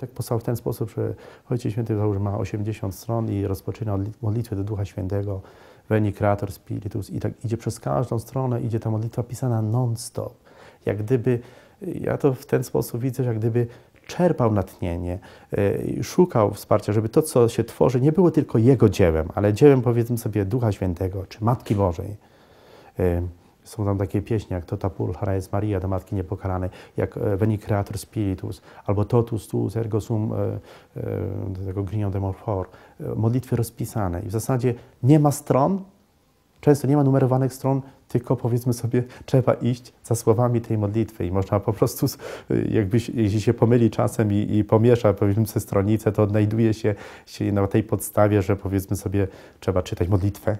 Tak powstał w ten sposób, że Ojciec Święty Paweł ma 80 stron i rozpoczyna od modlitwy do Ducha Świętego, Veni Creator Spiritus i tak idzie przez każdą stronę, idzie ta modlitwa pisana non-stop. Jak gdyby, ja to w ten sposób widzę, jak gdyby czerpał natchnienie, y, szukał wsparcia, żeby to, co się tworzy, nie było tylko jego dziełem, ale dziełem, powiedzmy sobie, Ducha Świętego czy Matki Bożej. Y, są tam takie pieśni jak Tota Pulchra jest Maria do Matki Niepokalane, jak Veni Creator Spiritus, albo Totus Tuus Ergo Sum, e, e, tego Grignon de Morfort, e, modlitwy rozpisane. I w zasadzie nie ma stron, często nie ma numerowanych stron, tylko powiedzmy sobie, trzeba iść za słowami tej modlitwy i można po prostu, jakby, jeśli się pomyli czasem i, i pomiesza, powiedzmy sobie stronicę, to odnajduje się, się na tej podstawie, że powiedzmy sobie, trzeba czytać modlitwę,